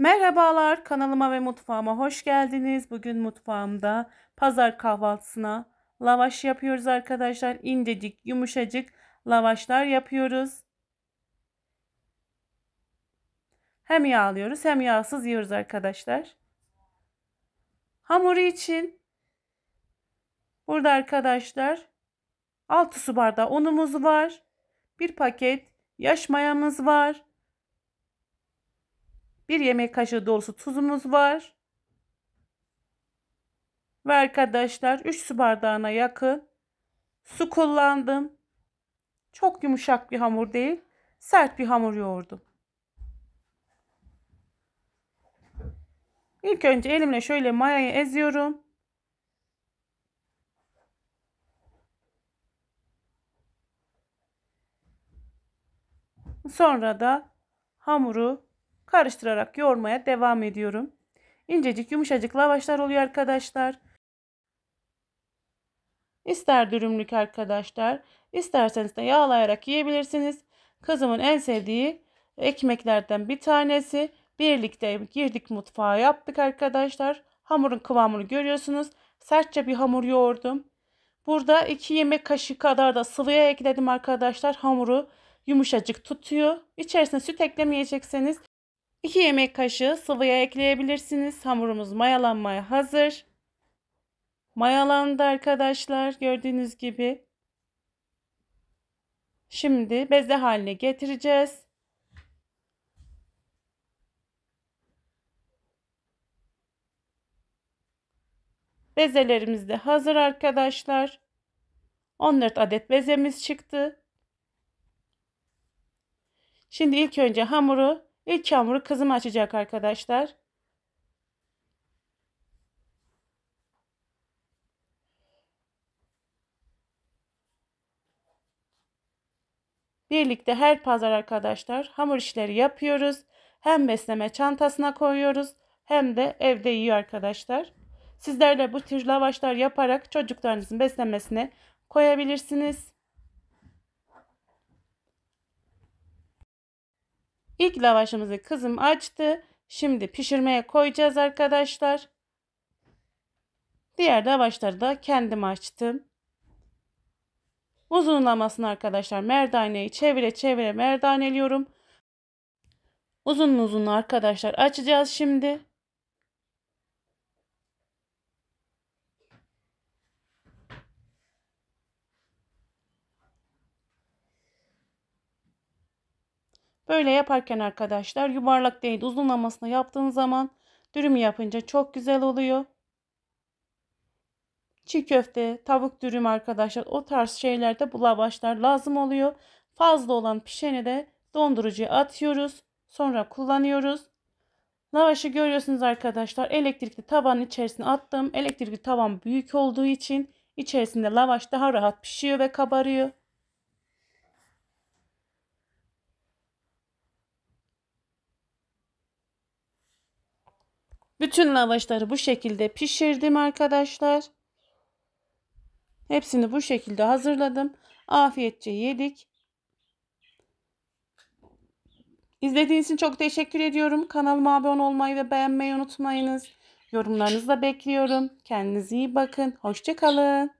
Merhabalar kanalıma ve mutfağıma hoş geldiniz. Bugün mutfağımda pazar kahvaltısına lavaş yapıyoruz arkadaşlar. İncecik yumuşacık lavaşlar yapıyoruz. Hem yağlıyoruz hem yağsız yiyoruz arkadaşlar. Hamuru için burada arkadaşlar 6 su bardağı unumuz var. 1 paket yaş mayamız var. 1 yemek kaşığı dolusu tuzumuz var. Ve arkadaşlar 3 su bardağına yakın su kullandım. Çok yumuşak bir hamur değil, sert bir hamur yoğurdum. İlk önce elimle şöyle mayayı eziyorum. Sonra da hamuru Karıştırarak yoğurmaya devam ediyorum. İncecik yumuşacık lavaşlar oluyor arkadaşlar. İster dürümlük arkadaşlar, isterseniz de yağlayarak yiyebilirsiniz. Kızımın en sevdiği ekmeklerden bir tanesi. Birlikte girdik mutfağa yaptık arkadaşlar. Hamurun kıvamını görüyorsunuz. Sertçe bir hamur yoğurdum. Burada 2 yemek kaşığı kadar da sıvıya ekledim arkadaşlar. Hamuru yumuşacık tutuyor. İçerisine süt eklemeyecekseniz 2 yemek kaşığı sıvıya ekleyebilirsiniz. Hamurumuz mayalanmaya hazır. Mayalandı arkadaşlar gördüğünüz gibi. Şimdi beze haline getireceğiz. Bezelerimiz de hazır arkadaşlar. 14 adet bezemiz çıktı. Şimdi ilk önce hamuru İlk hamuru kızım açacak arkadaşlar. Birlikte her pazar arkadaşlar hamur işleri yapıyoruz. Hem besleme çantasına koyuyoruz hem de evde yiyor arkadaşlar. Sizler de bu tür lavaşlar yaparak çocuklarınızın beslenmesine koyabilirsiniz. İlk lavaşımızı kızım açtı. Şimdi pişirmeye koyacağız arkadaşlar. Diğer lavaşları da kendim açtım. Uzunlamasını arkadaşlar merdaneyi çevire çevire merdaneliyorum. Uzun uzun arkadaşlar açacağız şimdi. Böyle yaparken arkadaşlar yuvarlak değil uzunlamasına yaptığın zaman dürüm yapınca çok güzel oluyor. Çiğ köfte, tavuk dürüm arkadaşlar o tarz şeylerde bu lavaşlar lazım oluyor. Fazla olan pişeni de dondurucuya atıyoruz. Sonra kullanıyoruz. Lavaşı görüyorsunuz arkadaşlar elektrikli tavanın içerisine attım. Elektrikli tavan büyük olduğu için içerisinde lavaş daha rahat pişiyor ve kabarıyor. Bütün lavaşları bu şekilde pişirdim arkadaşlar. Hepsini bu şekilde hazırladım. Afiyetçe yedik. İzlediğiniz için çok teşekkür ediyorum. Kanalıma abone olmayı ve beğenmeyi unutmayınız. Yorumlarınızı da bekliyorum. Kendinize iyi bakın. Hoşçakalın.